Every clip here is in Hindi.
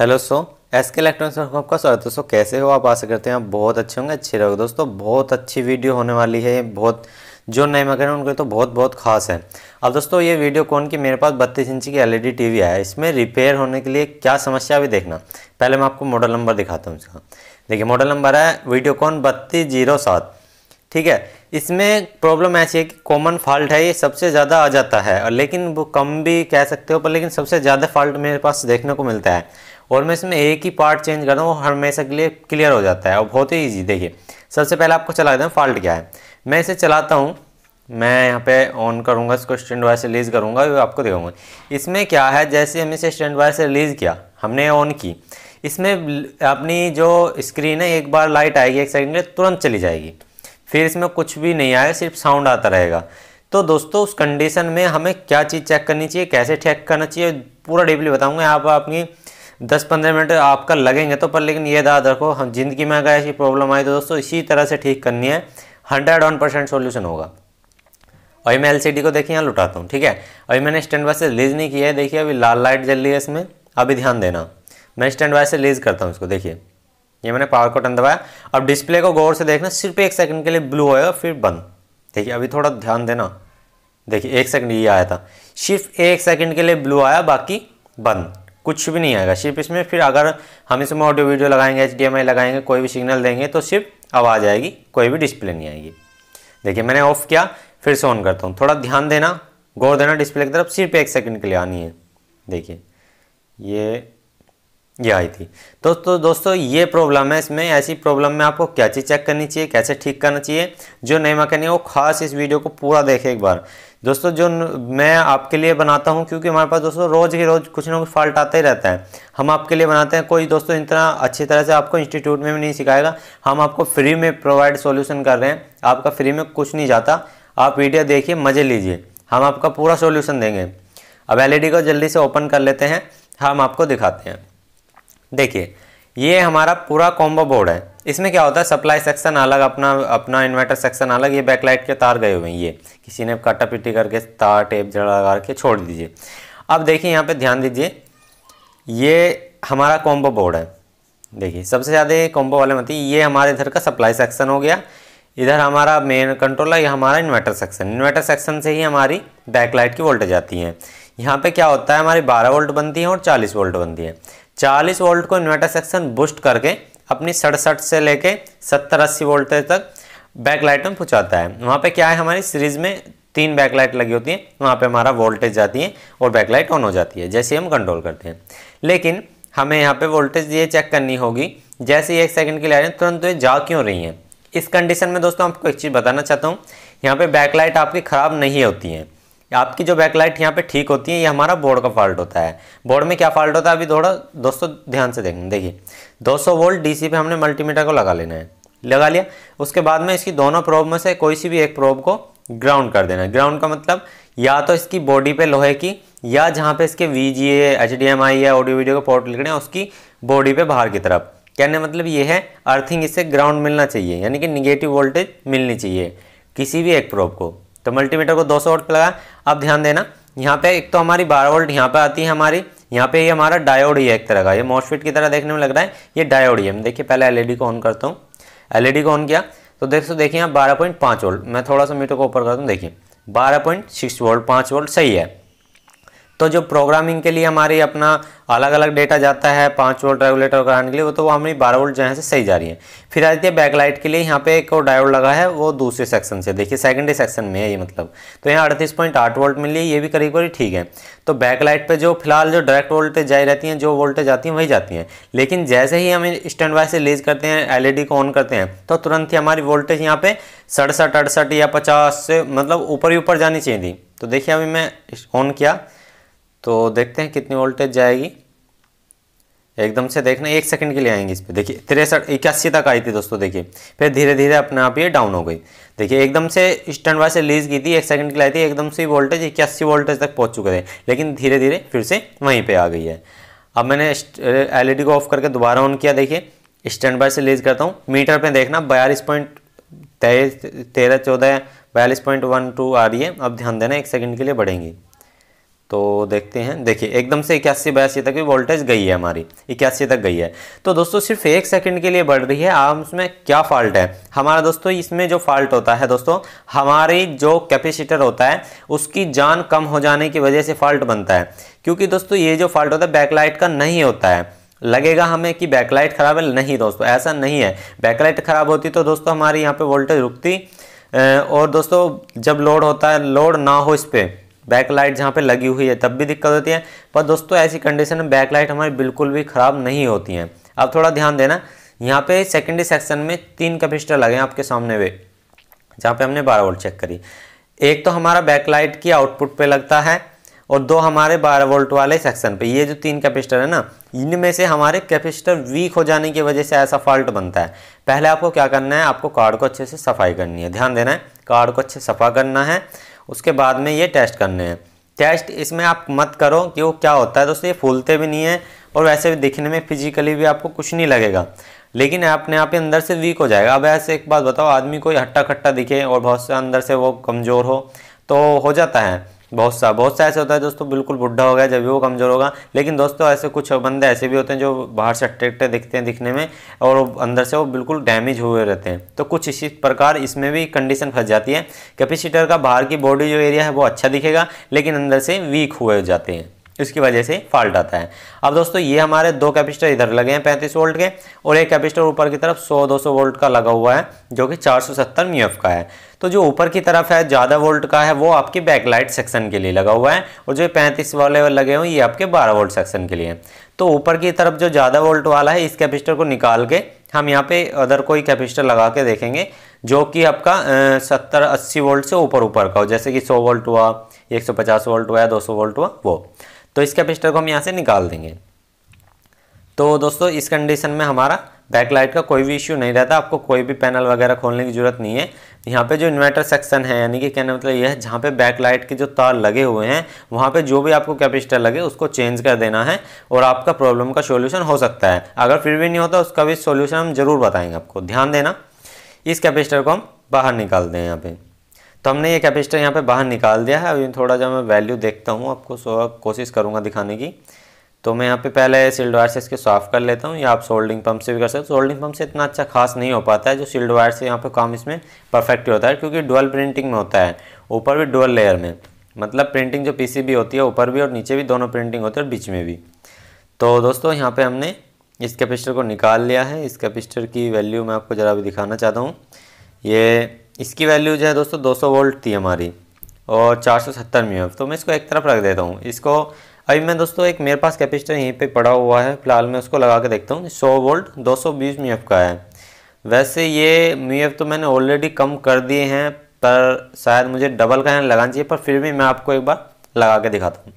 hello so S K electronics में आपका स्वागत है दोस्तों कैसे हो आप आशा करते हैं आप बहुत अच्छे होंगे अच्छे रहोगे दोस्तों बहुत अच्छी वीडियो होने वाली है बहुत जो नए मकर हैं उनके तो बहुत बहुत खास है अब दोस्तों ये वीडियो कौन की मेरे पास बत्तीस इंची की एलईडी टीवी e आया इसमें रिपेयर होने के लिए क्या समस्या अभी देखना पहले मैं आपको मॉडल नंबर दिखाता हूँ इसका देखिए मॉडल नंबर है वीडियो कौन बत्तीस जीरो सात ठीक है इसमें प्रॉब्लम ऐसी है कि कॉमन फॉल्ट है ये सबसे ज़्यादा आ जाता है और लेकिन वो कम भी कह सकते हो पर लेकिन सबसे ज़्यादा फॉल्ट मेरे पास देखने को मिलता है और मैं इसमें एक ही पार्ट चेंज कर हूँ वो हमेशा के लिए क्लियर हो जाता है और बहुत ही ईजी देखिए सबसे पहले आपको चला देता हूँ फॉल्ट क्या है मैं इसे चलाता हूँ मैं यहाँ पे ऑन करूँगा इसको स्टैंड वायर से रिलीज़ करूँगा वो आपको देखूँगा इसमें क्या है जैसे हम इसे स्टैंड वायर से रिलीज़ किया हमने ऑन की इसमें अपनी जो स्क्रीन है एक बार लाइट आएगी एक सेकंड में तुरंत चली जाएगी फिर इसमें कुछ भी नहीं आएगा सिर्फ साउंड आता रहेगा तो दोस्तों उस कंडीशन में हमें क्या चीज़ चेक करनी चाहिए कैसे चेक करना चाहिए पूरा डीपली बताऊँगा आप अपनी दस पंद्रह मिनट आपका लगेंगे तो पर लेकिन ये याद रखो हम जिंदगी में अगर ऐसी प्रॉब्लम आई तो दोस्तों इसी तरह से ठीक करनी है हंड्रेड वन परसेंट सोल्यूशन होगा और मैं एलसीडी को देखिए यहाँ लुटाता हूँ ठीक है अभी मैंने स्टैंड वाइज से लीज नहीं किया है देखिए अभी लाल लाइट जल रही है इसमें अभी ध्यान देना मैं स्टैंड वाइज से लीज करता हूँ इसको देखिए ये मैंने पावर कटन दबाया अब डिस्प्ले को गौर से देखना सिर्फ एक सेकंड के लिए ब्लू होएगा फिर बंद देखिए अभी थोड़ा ध्यान देना देखिए एक सेकंड ये आया था सिर्फ एक सेकंड के लिए ब्लू आया बाकी बंद कुछ भी नहीं आएगा सिर्फ इसमें फिर अगर हम इसमें ऑडियो वीडियो लगाएंगे एच लगाएंगे कोई भी सिग्नल देंगे तो सिर्फ आवाज़ आएगी कोई भी डिस्प्ले नहीं आएगी देखिए मैंने ऑफ़ किया फिर से ऑन करता हूँ थोड़ा ध्यान देना गौर देना डिस्प्ले की तरफ सिर्फ एक सेकंड के लिए आनी है देखिए ये ये आई थी तो, तो दोस्तों ये प्रॉब्लम है इसमें ऐसी प्रॉब्लम में आपको क्या चीज़ चेक करनी चाहिए कैसे ठीक करना चाहिए जो नहीं है वो खास इस वीडियो को पूरा देखे एक बार दोस्तों जो मैं आपके लिए बनाता हूँ क्योंकि हमारे पास दोस्तों रोज़ ही रोज़ कुछ ना कुछ फॉल्ट आता ही रहता है हम आपके लिए बनाते हैं कोई दोस्तों इतना अच्छी तरह से आपको इंस्टीट्यूट में भी नहीं सिखाएगा हम आपको फ्री में प्रोवाइड सोल्यूशन कर रहे हैं आपका फ्री में कुछ नहीं जाता आप वीडियो देखिए मज़े लीजिए हम आपका पूरा सोल्यूशन देंगे अब एल को जल्दी से ओपन कर लेते हैं हम आपको दिखाते हैं देखिए ये हमारा पूरा कॉम्बो बोर्ड है इसमें क्या होता है सप्लाई सेक्शन अलग अपना अपना इन्वर्टर सेक्शन अलग ये बैकलाइट के तार गए हुए हैं ये किसी ने काटा पिटी करके तार टेप जड़ा लगा के छोड़ दीजिए अब देखिए यहाँ पे ध्यान दीजिए ये हमारा कॉम्बो बोर्ड है देखिए सबसे ज़्यादा कॉम्बो वाले मतलब ये हमारे इधर का सप्लाई सेक्शन हो गया इधर हमारा मेन कंट्रोल है ये हमारा इन्वर्टर सेक्शन इन्वर्टर सेक्शन से ही हमारी बैकलाइट की वोल्टेज आती है यहाँ पर क्या होता है हमारी बारह वोल्ट बनती है और चालीस वोल्ट बनती है चालीस वोल्ट को इन्वर्टर सेक्शन बूस्ट करके अपनी सड़सठ से लेके सत्तर अस्सी वोल्टेज तक बैकलाइट में पहुँचाता है वहाँ पे क्या है हमारी सीरीज़ में तीन बैकलाइट लगी होती है वहाँ पे हमारा वोल्टेज जाती है और बैकलाइट ऑन हो जाती है जैसे हम कंट्रोल करते हैं लेकिन हमें यहाँ पे वोल्टेज ये चेक करनी होगी जैसे ही एक सेकंड के लिए आ रहे हैं तुरंत ये जा क्यों रही हैं इस कंडीशन में दोस्तों आपको एक चीज़ बताना चाहता हूँ यहाँ पे बैकलाइट आपकी ख़राब नहीं होती हैं आपकी जो बैकलाइट यहाँ पे ठीक होती है ये हमारा बोर्ड का फॉल्ट होता है बोर्ड में क्या फॉल्ट होता है अभी थोड़ा दोस्तों ध्यान से देखें देखिए 200 वोल्ट डीसी पे हमने मल्टीमीटर को लगा लेना है लगा लिया उसके बाद में इसकी दोनों प्रोब में से कोई सी भी एक प्रोब को ग्राउंड कर देना है ग्राउंड का मतलब या तो इसकी बॉडी पे लोहे की या जहाँ पे इसके V G H D M I या ऑडियो वीडियो का पोर्ट लिखने उसकी बॉडी पे बाहर की तरफ कहने मतलब ये है अर्थिंग इससे ग्राउंड मिलना चाहिए यानी कि निगेटिव वोल्टेज मिलनी चाहिए किसी भी एक प्रोब को तो मल्टीमीटर को 200 सौ वोल्ट लगाया अब ध्यान देना यहाँ पे एक तो हमारी बारह वोल्ट यहाँ पे आती है हमारी यहाँ पे ये यह हमारा डायोड ही है एक तरह का ये मॉसफेट की तरह देखने में लग रहा है ये डायोड ही है देखिए पहले एलईडी e को ऑन करता हूँ एलईडी e को ऑन किया तो देख सो देखिए आप बारह पॉइंट पाँच वोल्ट मैं थोड़ा सा मीटर को ऊपर करता हूँ देखिए बारह पॉइंट सिक्स वोल्ट पाँच वोल्ट सही है तो जो प्रोग्रामिंग के लिए हमारी अपना अलग अलग डेटा जाता है पाँच वोल्ट रेगुलेटर कराने के लिए वो तो वो हमारी बारह वोल्ट जहाँ से सही जा रही है फिर आ जाती है बैकलाइट के लिए यहाँ पे एक डायोड लगा है वो दूसरे सेक्शन से देखिए सेकेंडरी सेक्शन में है ये मतलब तो यहाँ अड़तीस पॉइंट आठ वोल्ट मिली है ये भी करीब करीब ठीक है तो बैकलाइट पर जो फिलहाल जो डायरेक्ट वोल्टेज जाए रहती हैं जो वोल्टेज आती हैं वही जाती हैं लेकिन जैसे ही हम स्टैंड बाय से लेज करते हैं डी e को ऑन करते हैं तो तुरंत ही हमारी वोल्टेज यहाँ पे सड़सठ अड़सठ या पचास से मतलब ऊपर ही ऊपर जानी चाहिए थी तो देखिए अभी मैं ऑन किया तो देखते हैं कितनी वोल्टेज जाएगी एकदम से देखना एक सेकंड के लिए आएंगे इस पर देखिए तिरसठ इक्यासी तक आई थी दोस्तों देखिए फिर धीरे धीरे अपने आप ये डाउन हो गई देखिए एकदम से स्टैंड वाइज से रिलीज की थी एक सेकंड के लिए आई थी एकदम से वोल्टेज इक्यासी वोल्टेज तक पहुंच चुके थे लेकिन धीरे धीरे फिर से वहीं पे आ गई है अब मैंने एल को ऑफ करके दोबारा ऑन किया देखिए स्टैंड वाइज से रिलीज करता हूँ मीटर पर देखना बयालीस पॉइंट तेरह चौदह बयालीस पॉइंट वन टू आ रही है अब ध्यान देना एक सेकंड के लिए बढ़ेंगी तो देखते हैं देखिए एकदम से इक्यासी बयासी तक भी वोल्टेज गई है हमारी इक्यासी तक गई है तो दोस्तों सिर्फ एक सेकंड के लिए बढ़ रही है आप उसमें क्या फॉल्ट है हमारा दोस्तों इसमें जो फॉल्ट होता है दोस्तों हमारी जो कैपेसिटर होता है उसकी जान कम हो जाने की वजह से फॉल्ट बनता है क्योंकि दोस्तों ये जो फॉल्ट होता है बैकलाइट का नहीं होता है लगेगा हमें कि बैकलाइट ख़राब है नहीं दोस्तों ऐसा नहीं है बैकलाइट ख़राब होती तो दोस्तों हमारे यहाँ पर वोल्टेज रुकती और दोस्तों जब लोड होता है लोड ना हो इस पर बैक लाइट जहाँ पे लगी हुई है तब भी दिक्कत होती है पर दोस्तों ऐसी कंडीशन में बैक लाइट हमारी बिल्कुल भी ख़राब नहीं होती हैं अब थोड़ा ध्यान देना यहाँ पे सेकेंडरी सेक्शन में तीन कैपेसिटर लगे हैं आपके सामने वे जहाँ पे हमने बारह वोल्ट चेक करी एक तो हमारा बैकलाइट की आउटपुट पे लगता है और दो हमारे 12 वोल्ट वाले सेक्शन पे ये जो तीन कैपेसिटर है ना इनमें से हमारे कैपेसिटर वीक हो जाने की वजह से ऐसा फॉल्ट बनता है पहले आपको क्या करना है आपको कार्ड को अच्छे से सफाई करनी है ध्यान देना है कार्ड को अच्छे सफा करना है उसके बाद में ये टेस्ट करने हैं टेस्ट इसमें आप मत करो कि वो क्या होता है दोस्तों ये फूलते भी नहीं है और वैसे भी दिखने में फिजिकली भी आपको कुछ नहीं लगेगा लेकिन अपने आप ही अंदर से वीक हो जाएगा अब ऐसे एक बात बताओ आदमी कोई हट्टा खट्टा दिखे और बहुत से अंदर से वो कमज़ोर हो तो हो जाता है बहुत सा बहुत सा ऐसे होता है दोस्तों बिल्कुल बुढ़ा हो गया जब भी वो कमज़ोर होगा लेकिन दोस्तों ऐसे कुछ बंदे ऐसे भी होते हैं जो बाहर से अट्रैक्टिव दिखते हैं दिखने में और अंदर से वो बिल्कुल डैमेज हुए रहते हैं तो कुछ इसी प्रकार इसमें भी कंडीशन फंस जाती है कैपेसिटर का बाहर की बॉडी जो एरिया है वो अच्छा दिखेगा लेकिन अंदर से वीक हुए जाते हैं इसकी वजह से फॉल्ट आता है अब दोस्तों ये हमारे दो कैपेसिटर इधर लगे हैं पैंतीस वोल्ट के और एक कैपेसिटर ऊपर की तरफ 100-200 वोल्ट का लगा हुआ है जो कि 470 सौ का है तो जो ऊपर की तरफ है ज़्यादा वोल्ट का है वो आपके बैकलाइट सेक्शन के लिए लगा हुआ है और जो पैंतीस वाले लगे हुए ये आपके बारह वोल्ट सेक्शन के लिए तो ऊपर की तरफ जो ज़्यादा वोल्ट वाला है इस कैपेसिटर को निकाल के हम यहाँ पे अदर कोई कैपेसिटर लगा के देखेंगे जो कि आपका सत्तर अस्सी वोल्ट से ऊपर ऊपर का हो जैसे कि सौ वोल्ट हुआ एक सौ पचास वोल्ट हुआ या दो सौ वोल्ट हुआ वो तो इस कैपेसिटर को हम यहाँ से निकाल देंगे तो दोस्तों इस कंडीशन में हमारा बैकलाइट का कोई भी इश्यू नहीं रहता आपको कोई भी पैनल वगैरह खोलने की ज़रूरत नहीं है यहाँ पे जो इन्वर्टर सेक्शन है यानी कि कहने मतलब यह है जहाँ पे बैकलाइट के जो तार लगे हुए हैं वहाँ पे जो भी आपको कैपेसिटर लगे उसको चेंज कर देना है और आपका प्रॉब्लम का सोल्यूशन हो सकता है अगर फिर भी नहीं होता उसका भी सोल्यूशन हम ज़रूर बताएंगे आपको ध्यान देना इस कैपेसिटर को हम बाहर निकाल दें यहाँ पर तो हमने ये कैपेसिटर यहाँ पे बाहर निकाल दिया है अभी थोड़ा जब मैं वैल्यू देखता हूँ आपको कोशिश करूँगा दिखाने की तो मैं यहाँ पे पहले सील्ड वायर से इसके साफ कर लेता हूँ या आप सोल्डिंग पंप से भी कर सकते हो सोल्डिंग पंप से इतना अच्छा खास नहीं हो पाता है जो सील्ड वायर से यहाँ पे काम इसमें परफेक्ट होता है क्योंकि डुअल प्रिंटिंग में होता है ऊपर भी डुअल लेयर में मतलब प्रिंटिंग जो भी होती है ऊपर भी और नीचे भी दोनों प्रिंटिंग होती है और बीच में भी तो दोस्तों यहाँ पर हमने इस कैपेसिटर को निकाल लिया है इस कैपेसिटर की वैल्यू मैं आपको ज़रा भी दिखाना चाहता हूँ ये इसकी वैल्यू जो है दोस्तों 200 वोल्ट थी हमारी और चार सौ सत्तर एफ तो मैं इसको एक तरफ रख देता हूँ इसको अभी मैं दोस्तों एक मेरे पास कैपेसिटर यहीं पे पड़ा हुआ है फिलहाल मैं उसको लगा के देखता हूँ 100 वोल्ट 220 सौ का है वैसे ये मी तो मैंने ऑलरेडी कम कर दिए हैं पर शायद मुझे डबल का लगाना चाहिए पर फिर भी मैं आपको एक बार लगा के दिखाता हूँ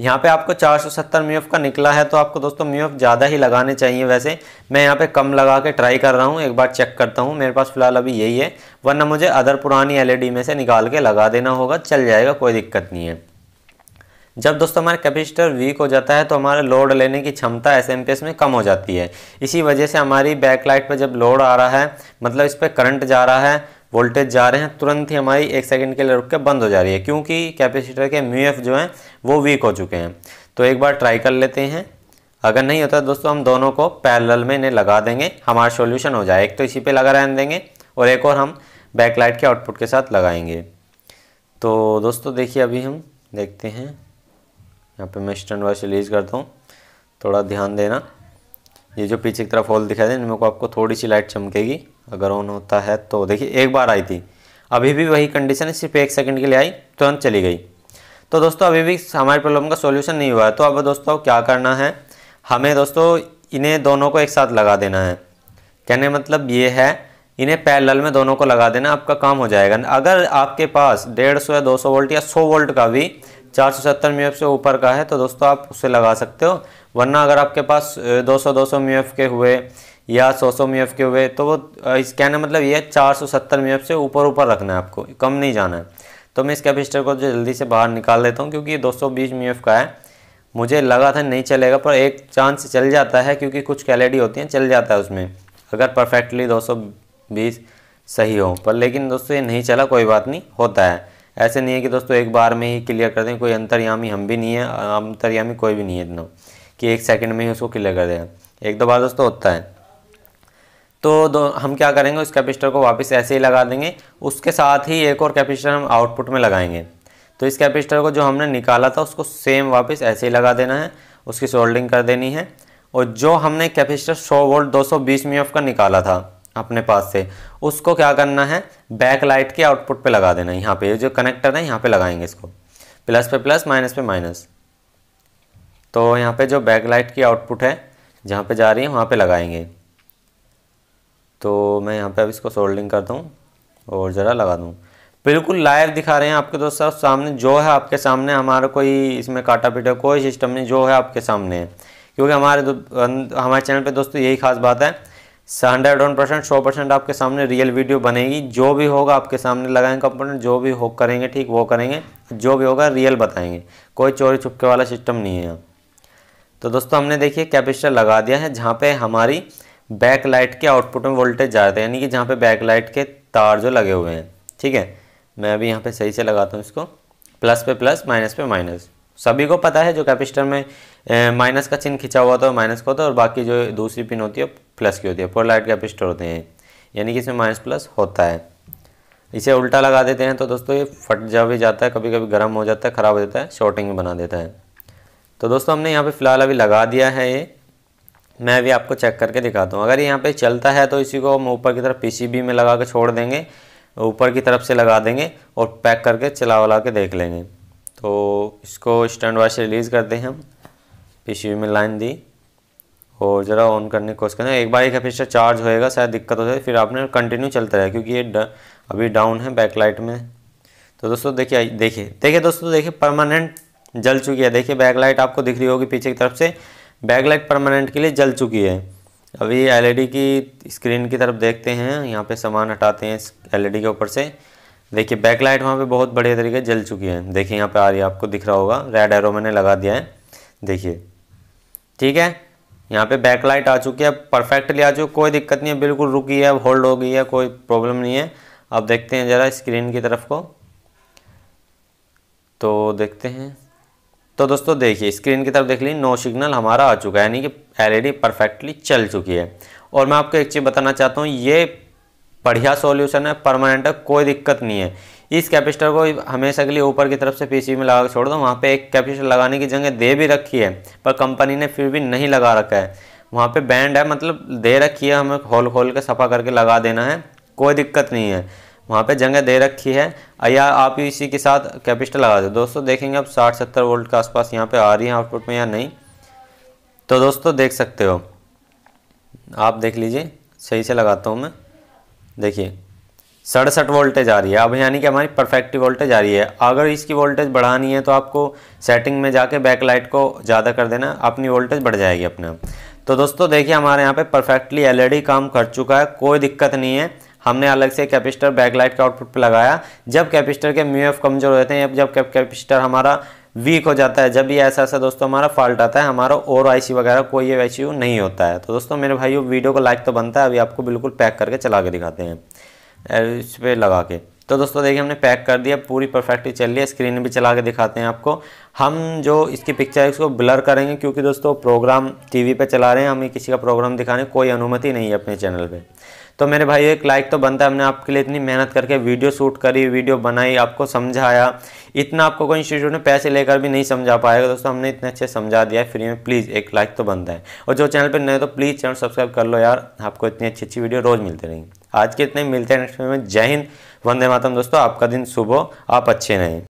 यहाँ पे आपको 470 सौ एफ का निकला है तो आपको दोस्तों मी एफ ज़्यादा ही लगाने चाहिए वैसे मैं यहाँ पे कम लगा के ट्राई कर रहा हूँ एक बार चेक करता हूँ मेरे पास फ़िलहाल अभी यही है वरना मुझे अदर पुरानी एलईडी e में से निकाल के लगा देना होगा चल जाएगा कोई दिक्कत नहीं है जब दोस्तों हमारे कैपेसिटर वीक हो जाता है तो हमारा लोड लेने की क्षमता एस में कम हो जाती है इसी वजह से हमारी बैकलाइट पर जब लोड आ रहा है मतलब इस पर करंट जा रहा है वोल्टेज जा रहे हैं तुरंत ही हमारी एक सेकंड के लिए रुक के बंद हो जा रही है क्योंकि कैपेसिटर के म्यू एफ जो हैं वो वीक हो चुके हैं तो एक बार ट्राई कर लेते हैं अगर नहीं होता दोस्तों हम दोनों को पैरेलल में इन्हें लगा देंगे हमारा सॉल्यूशन हो जाए एक तो इसी पे लगा रहने देंगे और एक और हम बैकलाइट के आउटपुट के साथ लगाएंगे तो दोस्तों देखिए अभी हम देखते हैं यहाँ पर मैं स्टैंड वाइज रिलीज़ करता हूँ थोड़ा ध्यान देना ये जो पीछे की तरफ होल दिखाई दे इनमें को आपको थोड़ी सी लाइट चमकेगी अगर ऑन होता है तो देखिए एक बार आई थी अभी भी वही कंडीशन है सिर्फ एक सेकंड के लिए आई तुरंत चली गई तो दोस्तों अभी भी हमारे प्रॉब्लम का सॉल्यूशन नहीं हुआ है तो अब दोस्तों क्या करना है हमें दोस्तों इन्हें दोनों को एक साथ लगा देना है कहने मतलब ये है इन्हें पैरेलल में दोनों को लगा देना आपका काम हो जाएगा अगर आपके पास डेढ़ सौ या दो सौ वोल्ट या सौ वोल्ट का भी चार सौ सत्तर म्यू से ऊपर का है तो दोस्तों आप उससे लगा सकते हो वरना अगर आपके पास दो सौ दो सौ म्यू के हुए या सौ सौ म्यू के हुए तो वो इस कहने मतलब ये चार सौ सत्तर म्यू से ऊपर ऊपर रखना है आपको कम नहीं जाना है तो मैं इस कैपेसिटर को जल्दी से बाहर निकाल देता हूँ क्योंकि ये दो सौ बीस का है मुझे लगा था नहीं चलेगा पर एक चांस चल जाता है क्योंकि कुछ कैलेडी होती हैं चल जाता है उसमें अगर परफेक्टली दो सही हो पर लेकिन दोस्तों ये नहीं चला कोई बात नहीं होता है ऐसे नहीं है कि दोस्तों एक बार में ही क्लियर कर दें कोई अंतर्यामी हम भी नहीं है अंतर्यामी कोई भी नहीं है इतना कि एक सेकंड में ही उसको क्लियर कर दें एक दो बार दोस्तों होता है तो दो हम क्या करेंगे उस कैपेसिटर को वापस ऐसे ही लगा देंगे उसके साथ ही एक और कैपेसिटर हम आउटपुट में लगाएंगे तो इस कैपेसिटर को जो हमने निकाला था उसको सेम वापस ऐसे ही लगा देना है उसकी सोल्डिंग कर देनी है और जो हमने कैपेसिटर 100 वोल्ट 220 सौ बीस का निकाला था अपने पास से उसको क्या करना है बैक लाइट के आउटपुट पे लगा देना यहाँ पे जो कनेक्टर है यहाँ पे लगाएंगे इसको प्लस पे प्लस माइनस पे माइनस तो यहाँ पे जो बैक लाइट की आउटपुट है जहाँ पे जा रही है वहाँ पे लगाएंगे तो मैं यहाँ पे अब इसको सोल्डिंग कर दूँ और ज़रा लगा दूँ बिल्कुल लाइव दिखा रहे हैं आपके दोस्त साहब सामने जो है आपके सामने हमारा कोई इसमें काटा पीटा कोई सिस्टम नहीं जो है आपके सामने क्योंकि हमारे अं- हमारे चैनल पर दोस्तों यही खास बात है हंड्रेड वन परसेंट सौ परसेंट आपके सामने रियल वीडियो बनेगी जो भी होगा आपके सामने लगाएंगे कंपोनेंट जो भी हो करेंगे ठीक वो करेंगे जो भी होगा रियल बताएंगे कोई चोरी छुपके वाला सिस्टम नहीं है यहाँ तो दोस्तों हमने देखिए कैपेसिटर लगा दिया है जहाँ पे हमारी बैक लाइट के आउटपुट में वोल्टेज जा रहे यानी कि जहाँ पे बैक लाइट के तार जो लगे हुए हैं ठीक है मैं अभी यहाँ पे सही से लगाता हूँ इसको प्लस पे प्लस माइनस पे माइनस सभी को पता है जो कैपेसिटर में माइनस का चिन्ह खिंचा हुआ था है माइनस का होता है और बाकी जो दूसरी पिन होती है प्लस की होती है फोर लाइट कैपेसिटर होते हैं यानी कि इसमें माइनस प्लस होता है इसे उल्टा लगा देते हैं तो दोस्तों ये फट जा भी जाता है कभी कभी गर्म हो जाता है ख़राब हो जाता है शॉर्टिंग भी बना देता है तो दोस्तों हमने यहाँ पर फ़िलहाल अभी लगा दिया है ये मैं अभी आपको चेक करके दिखाता हूँ अगर यहाँ पर चलता है तो इसी को हम ऊपर की तरफ पी में लगा के छोड़ देंगे ऊपर की तरफ से लगा देंगे और पैक करके चला वला के देख लेंगे तो इसको स्टैंड वायर से रिलीज़ करते हैं हम पी में लाइन दी और ज़रा ऑन करने की कोशिश करें एक बार एक कैपेसिटर चार्ज होएगा शायद दिक्कत हो जाए फिर आपने कंटिन्यू चलता रहे क्योंकि ये ड, अभी डाउन है बैकलाइट में तो दोस्तों देखिए देखिए देखिए दोस्तों देखिए परमानेंट जल चुकी है देखिए बैकलाइट आपको दिख रही होगी पीछे की तरफ से बैकलाइट परमानेंट के लिए जल चुकी है अभी एल की स्क्रीन की तरफ देखते हैं यहाँ पर सामान हटाते हैं एल के ऊपर से देखिए बैक लाइट वहाँ पे बहुत बढ़िया तरीके जल चुकी है देखिए यहाँ पे आ रही है आपको दिख रहा होगा रेड एरो मैंने लगा दिया है देखिए ठीक है यहाँ पे बैक लाइट आ चुकी है परफेक्टली आ चुकी कोई दिक्कत नहीं है बिल्कुल रुकी है होल्ड हो गई है कोई प्रॉब्लम नहीं है अब देखते हैं ज़रा स्क्रीन की तरफ को तो देखते हैं तो दोस्तों देखिए स्क्रीन की तरफ देख ली नो सिग्नल हमारा आ चुका है यानी कि एलईडी परफेक्टली चल चुकी है और मैं आपको एक चीज़ बताना चाहता हूँ ये बढ़िया सॉल्यूशन है परमानेंट है कोई दिक्कत नहीं है इस कैपेसिटर को हमेशा के लिए ऊपर की तरफ से पीसीबी में लगा छोड़ दो वहाँ पे एक कैपेसिटर लगाने की जगह दे भी रखी है पर कंपनी ने फिर भी नहीं लगा रखा है वहाँ पे बैंड है मतलब दे रखी है हमें खोल खोल के सफ़ा करके लगा देना है कोई दिक्कत नहीं है वहाँ पे जगह दे रखी है या आप इसी के साथ कैपेसिटर लगा दो दोस्तों देखेंगे आप साठ सत्तर वोल्ट के आसपास यहाँ पे आ रही है आउटपुट में या नहीं तो दोस्तों देख सकते हो आप देख लीजिए सही से लगाता हूँ मैं देखिए सड़सठ वोल्टेज आ रही है अब यानी कि हमारी परफेक्ट वोल्टेज आ रही है अगर इसकी वोल्टेज बढ़ानी है तो आपको सेटिंग में जाके लाइट को ज़्यादा कर देना अपनी वोल्टेज बढ़ जाएगी अपने आप तो दोस्तों देखिए हमारे यहाँ पे परफेक्टली एलईडी e काम कर चुका है कोई दिक्कत नहीं है हमने अलग से कैपेसिटर बैकलाइट के आउटपुट पर लगाया जब कैपेसिटर के म्यू एफ कमज़ोर होते हैं जब कैपेसिटर हमारा वीक हो जाता है जब भी ऐसा ऐसा दोस्तों हमारा फॉल्ट आता है हमारा और आई वगैरह कोई ये आई नहीं होता है तो दोस्तों मेरे भाई वीडियो को लाइक तो बनता है अभी आपको बिल्कुल पैक करके चला के दिखाते हैं इस पर लगा के तो दोस्तों देखिए हमने पैक कर दिया पूरी परफेक्टली चल रही है स्क्रीन भी चला के दिखाते हैं आपको हम जो इसकी पिक्चर है उसको ब्लर करेंगे क्योंकि दोस्तों प्रोग्राम टीवी पे चला रहे हैं हमें किसी का प्रोग्राम दिखाने कोई अनुमति नहीं है अपने चैनल पे तो मेरे भाई एक लाइक तो बनता है हमने आपके लिए इतनी मेहनत करके वीडियो शूट करी वीडियो बनाई आपको समझाया इतना आपको कोई इंस्टीट्यूट में पैसे लेकर भी नहीं समझा पाएगा दोस्तों हमने इतने अच्छे समझा दिया है फ्री में प्लीज़ एक लाइक तो बनता है और जो चैनल पर नए तो प्लीज़ चैनल सब्सक्राइब कर लो यार आपको इतनी अच्छी अच्छी वीडियो रोज़ मिलती रहेंगी आज के इतने मिलते हैं नेक्स्ट में जय हिंद वंदे मातम दोस्तों आपका दिन सुबह आप अच्छे रहें